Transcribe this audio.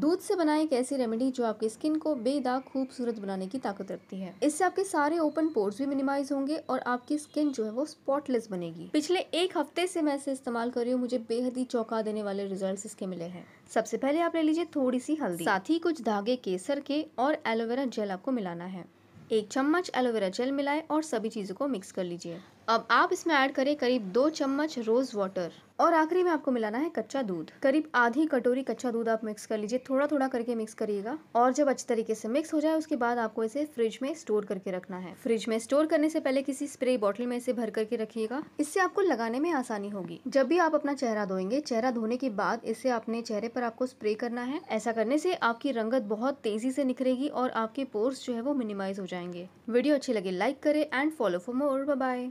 दूध से बनाए एक ऐसी रेमेडी जो आपकी स्किन को बेदाग खूबसूरत बनाने की ताकत रखती है इससे आपके सारे ओपन पोर्स भी मिनिमाइज होंगे और आपकी स्किन जो है वो स्पॉटलेस बनेगी पिछले एक हफ्ते से मैं इसे इस्तेमाल कर रही हूँ मुझे बेहद ही चौंका देने वाले रिजल्ट इसके मिले हैं सबसे पहले आप ले लीजिए थोड़ी सी हल्दी साथ ही कुछ धागे केसर के और एलोवेरा जेल आपको मिलाना है एक चम्मच एलोवेरा जेल मिलाए और सभी चीज़ों को मिक्स कर लीजिए अब आप इसमें ऐड करें करीब दो चम्मच रोज़ वाटर और आखिरी में आपको मिलाना है कच्चा दूध करीब आधी कटोरी कच्चा दूध आप मिक्स कर लीजिए थोड़ा थोड़ा करके मिक्स करिएगा और जब अच्छे तरीके से मिक्स हो जाए उसके बाद आपको इसे फ्रिज में स्टोर करके रखना है फ्रिज में स्टोर करने से पहले किसी स्प्रे बॉटल में इसे भर करके रखिएगा इससे आपको लगाने में आसानी होगी जब भी आप अपना चेहरा धोएंगे चेहरा धोने के बाद इसे अपने चेहरे पर आपको स्प्रे करना है ऐसा करने से आपकी रंगत बहुत तेजी से निखरेगी और आपके पोर्स जो है वो मिनिमाइज हो जाएंगे वीडियो अच्छी लगे लाइक करे and follow for more bye